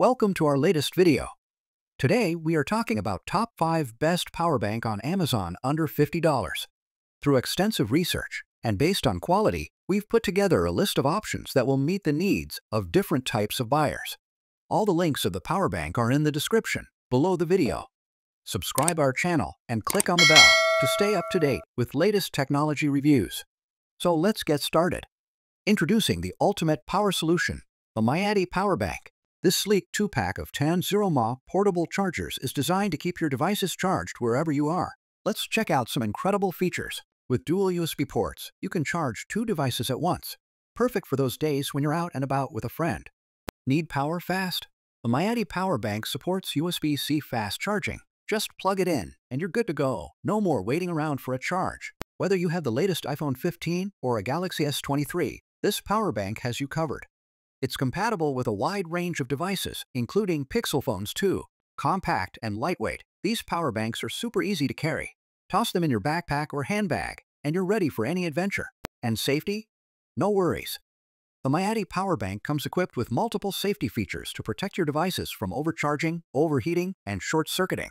Welcome to our latest video. Today, we are talking about top 5 best power bank on Amazon under $50. Through extensive research and based on quality, we've put together a list of options that will meet the needs of different types of buyers. All the links of the power bank are in the description below the video. Subscribe our channel and click on the bell to stay up to date with latest technology reviews. So let's get started. Introducing the ultimate power solution, the Miati Power Bank. This sleek two-pack of Tan Zero Ma portable chargers is designed to keep your devices charged wherever you are. Let's check out some incredible features. With dual USB ports, you can charge two devices at once. Perfect for those days when you're out and about with a friend. Need power fast? The Miati power bank supports USB-C fast charging. Just plug it in, and you're good to go. No more waiting around for a charge. Whether you have the latest iPhone 15 or a Galaxy S23, this power bank has you covered. It's compatible with a wide range of devices, including Pixel phones too. Compact and lightweight, these power banks are super easy to carry. Toss them in your backpack or handbag, and you're ready for any adventure. And safety? No worries. The Miati power bank comes equipped with multiple safety features to protect your devices from overcharging, overheating, and short-circuiting.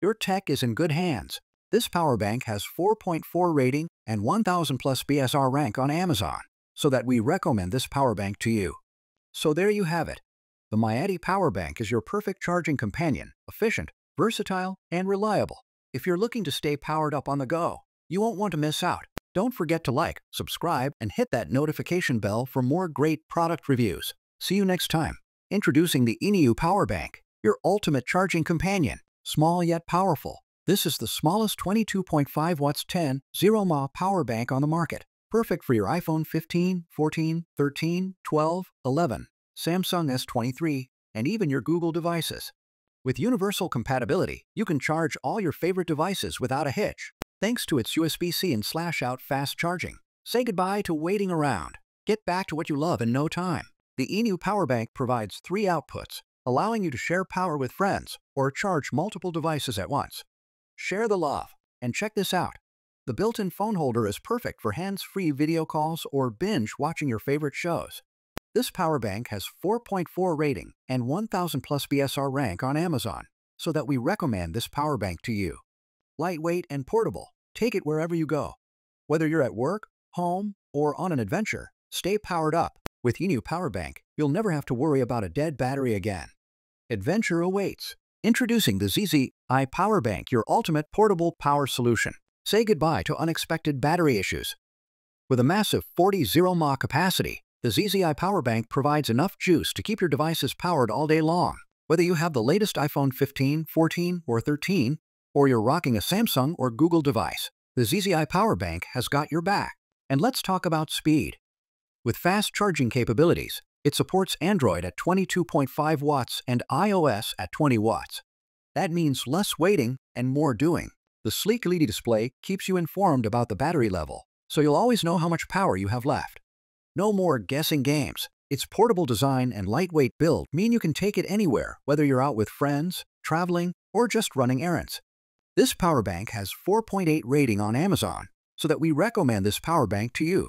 Your tech is in good hands. This power bank has 4.4 rating and 1000 plus BSR rank on Amazon, so that we recommend this power bank to you. So there you have it. The Miati Power Bank is your perfect charging companion, efficient, versatile, and reliable. If you're looking to stay powered up on the go, you won't want to miss out. Don't forget to like, subscribe, and hit that notification bell for more great product reviews. See you next time. Introducing the Eniu Power Bank, your ultimate charging companion. Small yet powerful. This is the smallest 22.5 watts 10 0 mAh power bank on the market. Perfect for your iPhone 15, 14, 13, 12, 11, Samsung S23, and even your Google devices. With universal compatibility, you can charge all your favorite devices without a hitch, thanks to its USB-C and slash-out fast charging. Say goodbye to waiting around. Get back to what you love in no time. The eNew Power Bank provides three outputs, allowing you to share power with friends or charge multiple devices at once. Share the love, and check this out. The built-in phone holder is perfect for hands-free video calls or binge watching your favorite shows. This power bank has 4.4 rating and 1000 plus BSR rank on Amazon, so that we recommend this power bank to you. Lightweight and portable, take it wherever you go. Whether you're at work, home, or on an adventure, stay powered up. With Enu Power Bank, you'll never have to worry about a dead battery again. Adventure awaits. Introducing the ZZI Power Bank, your ultimate portable power solution. Say goodbye to unexpected battery issues. With a massive 40 0 mAh capacity, the ZZI power bank provides enough juice to keep your devices powered all day long. Whether you have the latest iPhone 15, 14, or 13, or you're rocking a Samsung or Google device, the ZZI power bank has got your back. And let's talk about speed. With fast charging capabilities, it supports Android at 22.5 watts and iOS at 20 watts. That means less waiting and more doing. The sleek LED display keeps you informed about the battery level, so you'll always know how much power you have left. No more guessing games. Its portable design and lightweight build mean you can take it anywhere, whether you're out with friends, traveling, or just running errands. This power bank has 4.8 rating on Amazon, so that we recommend this power bank to you.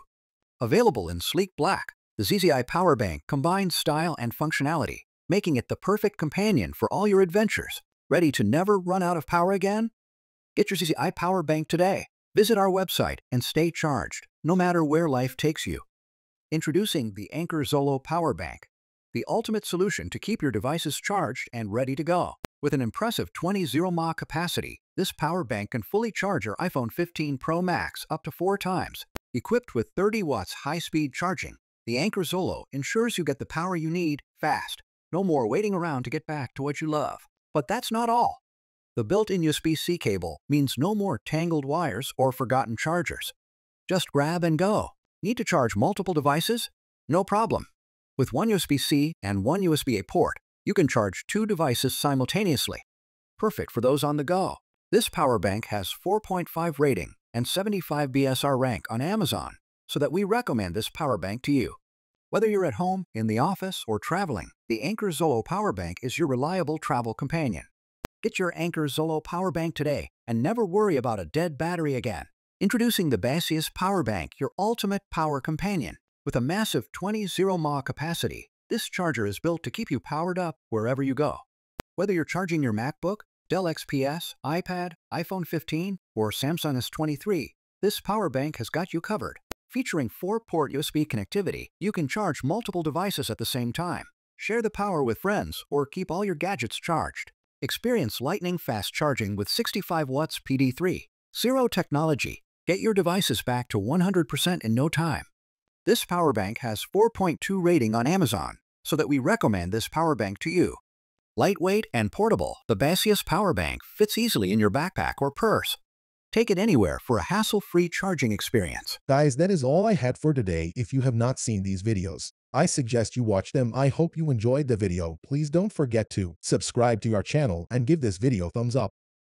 Available in sleek black, the ZZI power bank combines style and functionality, making it the perfect companion for all your adventures. Ready to never run out of power again? Get your CCI Power Bank today. Visit our website and stay charged, no matter where life takes you. Introducing the Anchor Zolo Power Bank, the ultimate solution to keep your devices charged and ready to go. With an impressive 20 0mAh capacity, this power bank can fully charge your iPhone 15 Pro Max up to four times. Equipped with 30 watts high-speed charging, the Anchor Zolo ensures you get the power you need fast. No more waiting around to get back to what you love. But that's not all. The built-in USB-C cable means no more tangled wires or forgotten chargers. Just grab and go. Need to charge multiple devices? No problem. With one USB-C and one USB-A port, you can charge two devices simultaneously. Perfect for those on the go. This power bank has 4.5 rating and 75 BSR rank on Amazon, so that we recommend this power bank to you. Whether you're at home, in the office, or traveling, the Anchor Zolo power bank is your reliable travel companion. Get your Anchor Zolo power bank today and never worry about a dead battery again. Introducing the Bassius Power Bank, your ultimate power companion. With a massive 20-0 mAh capacity, this charger is built to keep you powered up wherever you go. Whether you're charging your MacBook, Dell XPS, iPad, iPhone 15, or Samsung S23, this power bank has got you covered. Featuring 4-port USB connectivity, you can charge multiple devices at the same time. Share the power with friends or keep all your gadgets charged. Experience lightning fast charging with 65 watts PD3. Zero technology. Get your devices back to 100% in no time. This power bank has 4.2 rating on Amazon, so that we recommend this power bank to you. Lightweight and portable, the Basius power bank fits easily in your backpack or purse. Take it anywhere for a hassle-free charging experience. Guys, that is all I had for today if you have not seen these videos. I suggest you watch them. I hope you enjoyed the video. Please don't forget to subscribe to our channel and give this video thumbs up.